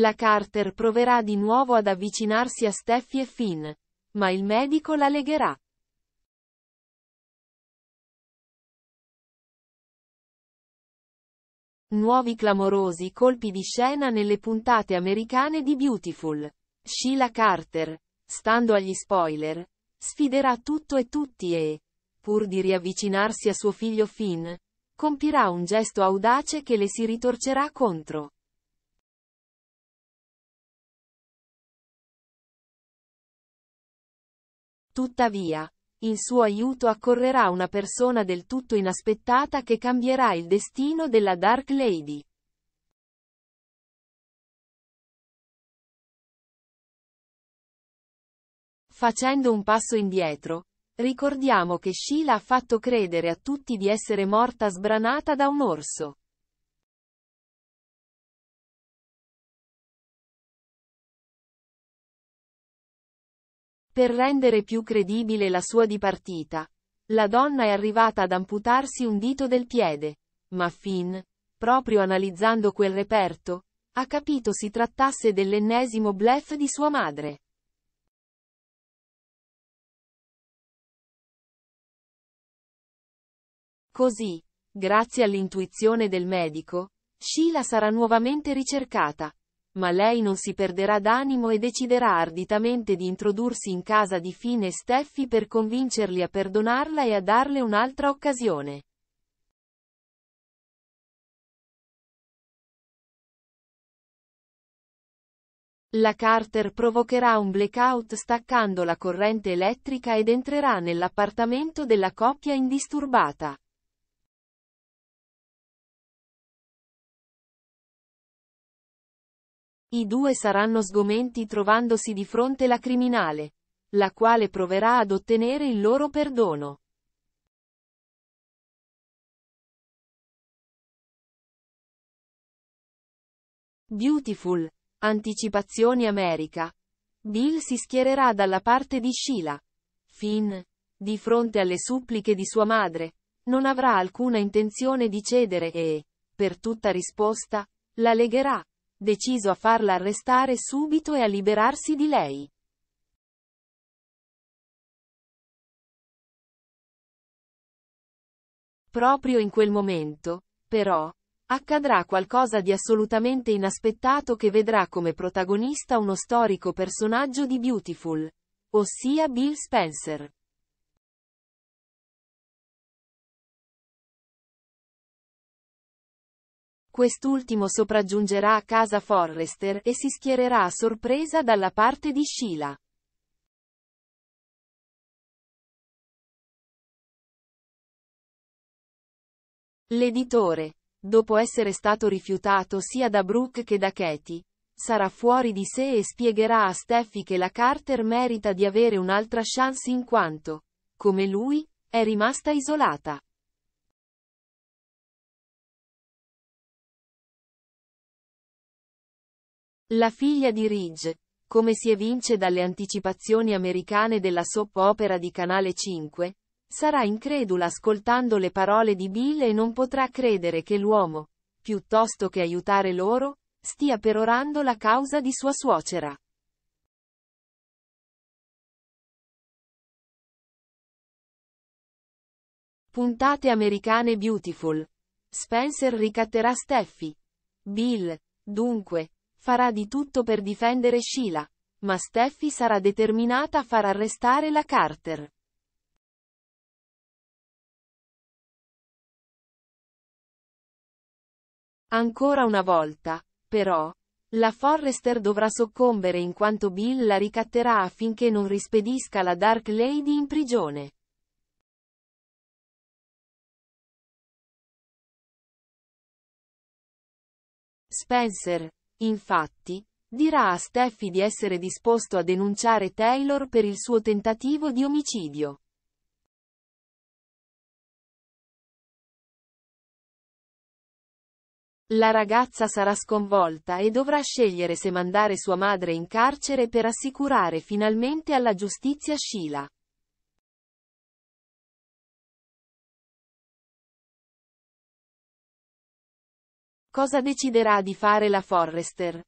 La Carter proverà di nuovo ad avvicinarsi a Steffi e Finn, ma il medico la legherà. Nuovi clamorosi colpi di scena nelle puntate americane di Beautiful. Sheila Carter, stando agli spoiler, sfiderà tutto e tutti e, pur di riavvicinarsi a suo figlio Finn, compirà un gesto audace che le si ritorcerà contro. Tuttavia, in suo aiuto accorrerà una persona del tutto inaspettata che cambierà il destino della Dark Lady. Facendo un passo indietro, ricordiamo che Sheila ha fatto credere a tutti di essere morta sbranata da un orso. Per rendere più credibile la sua dipartita, la donna è arrivata ad amputarsi un dito del piede, ma Finn, proprio analizzando quel reperto, ha capito si trattasse dell'ennesimo blef di sua madre. Così, grazie all'intuizione del medico, Sheila sarà nuovamente ricercata, ma lei non si perderà d'animo e deciderà arditamente di introdursi in casa di Finn e Steffi per convincerli a perdonarla e a darle un'altra occasione. La Carter provocherà un blackout staccando la corrente elettrica ed entrerà nell'appartamento della coppia indisturbata. I due saranno sgomenti trovandosi di fronte la criminale, la quale proverà ad ottenere il loro perdono. Beautiful. Anticipazioni America. Bill si schiererà dalla parte di Sheila. Finn, di fronte alle suppliche di sua madre, non avrà alcuna intenzione di cedere e, per tutta risposta, la legherà deciso a farla arrestare subito e a liberarsi di lei. Proprio in quel momento, però, accadrà qualcosa di assolutamente inaspettato che vedrà come protagonista uno storico personaggio di Beautiful, ossia Bill Spencer. Quest'ultimo sopraggiungerà a casa Forrester e si schiererà a sorpresa dalla parte di Sheila. L'editore, dopo essere stato rifiutato sia da Brooke che da Katie, sarà fuori di sé e spiegherà a Steffi che la Carter merita di avere un'altra chance in quanto, come lui, è rimasta isolata. La figlia di Ridge, come si evince dalle anticipazioni americane della soap opera di Canale 5, sarà incredula ascoltando le parole di Bill e non potrà credere che l'uomo, piuttosto che aiutare loro, stia perorando la causa di sua suocera. Puntate americane Beautiful. Spencer ricatterà Steffi. Bill, dunque, farà di tutto per difendere Sheila, ma Steffi sarà determinata a far arrestare la Carter. Ancora una volta, però, la Forrester dovrà soccombere in quanto Bill la ricatterà affinché non rispedisca la Dark Lady in prigione. Spencer, Infatti, dirà a Steffi di essere disposto a denunciare Taylor per il suo tentativo di omicidio. La ragazza sarà sconvolta e dovrà scegliere se mandare sua madre in carcere per assicurare finalmente alla giustizia Sheila. Cosa deciderà di fare la Forrester?